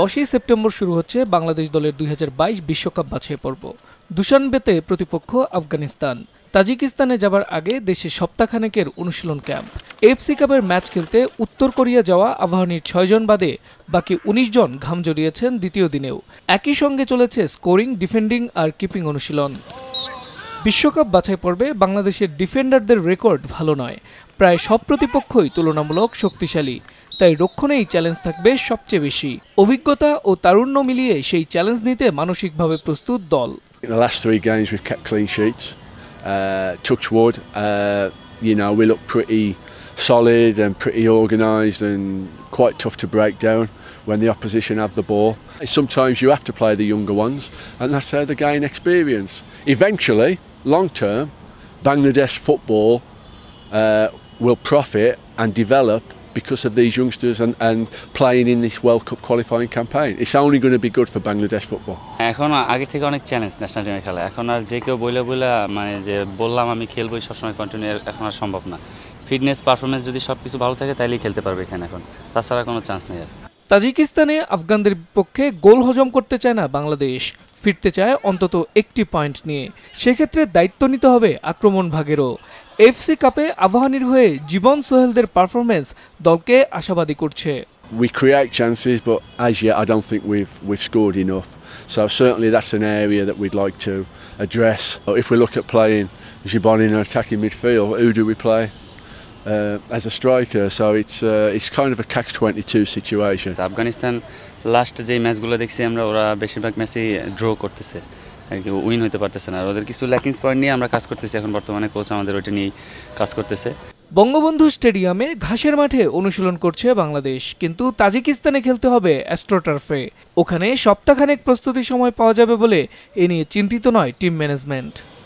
দশই সেপ্টেম্বর শুরু হচ্ছে বাংলাদেশ দলের দুই বিশ্বকাপ বাছাই পর্ব বেতে প্রতিপক্ষ আফগানিস্তান তাজিকিস্তানে যাবার আগে দেশে সপ্তাহখানেকের অনুশীলন ক্যাম্প এফসি কাপের ম্যাচ খেলতে উত্তর কোরিয়া যাওয়া আবাহনীর ছয়জন বাদে বাকি ১৯ জন ঘাম জড়িয়েছেন দ্বিতীয় দিনেও একই সঙ্গে চলেছে স্কোরিং ডিফেন্ডিং আর কিপিং অনুশীলন বিশ্বকাপ বাছাই পর্বে বাংলাদেশের ডিফেন্ডারদের রেকর্ড ভালো নয় প্রায় সব প্রতিপক্ষই তুলনামূলক শক্তিশালী তাই রক্ষণেই চ্যালেঞ্জ থাকবে সবচেয়ে বেশি অভিজ্ঞতা ও তারুণ্য মিলিয়ে সেই চ্যালেঞ্জ নিতে মানসিকভাবে প্রস্তুত দল In last you know, we look pretty solid and pretty organised and quite tough to break down when the opposition have the ball. Sometimes you have to play the younger ones, and that's how they gain experience. Eventually, long term, Bangladesh football uh, will profit and develop because of these youngsters and, and playing in this World Cup qualifying campaign. It's only going to be good for Bangladesh football. এখন আগে থেকে অনেক challenge national টিমে খেলা এখন আর যে কেউ বইলে বইলে মানে যে বললাম আমি খেলবো সবসময় কন্টিনিউ এখন আর সম্ভব না ফিটনেস পারফরমেন্স যদি সব কিছু ভালো থাকে তাইলেই খেলতে পারবে এখানে এখন তাছাড়া কোনো চান্স নেই আর তাজিকিস্তানে আফগানদের বিপক্ষে গোল হজম করতে চায় না বাংলাদেশ ফিরতে চায় অন্তত একটি পয়েন্ট নিয়ে সেক্ষেত্রে দায়িত্ব নিতে হবে আক্রমণ ভাগেরও এফসি কাপে আবাহনীর হয়ে জীবন সোহেলদের পারফরমেন্স দলকে আশাবাদী করছে We create chances, but as yet, I don't think we've we've scored enough. So certainly that's an area that we'd like to address. If we look at playing Gibon in an attacking midfield, who do we play? uh, as a striker. So it's uh, it's kind of a catch-22 situation. Afghanistan last যে ম্যাচগুলো দেখছি আমরা ওরা বেশিরভাগ ম্যাচই draw করতেছে আর win হতে পারতেছে না ওদের কিছু ল্যাকিংস পয়েন্ট নিয়ে আমরা কাজ করতেছি এখন বর্তমানে কোচ আমাদের ওইটা নিয়ে কাজ করতেছে বঙ্গবন্ধু স্টেডিয়ামে ঘাসের মাঠে অনুশীলন করছে বাংলাদেশ কিন্তু তাজিকিস্তানে খেলতে হবে অ্যাস্ট্রোটার্ফে ওখানে সপ্তাহখানেক প্রস্তুতি সময় পাওয়া যাবে বলে এ নিয়ে চিন্তিত নয় টিম ম্যানেজমেন্ট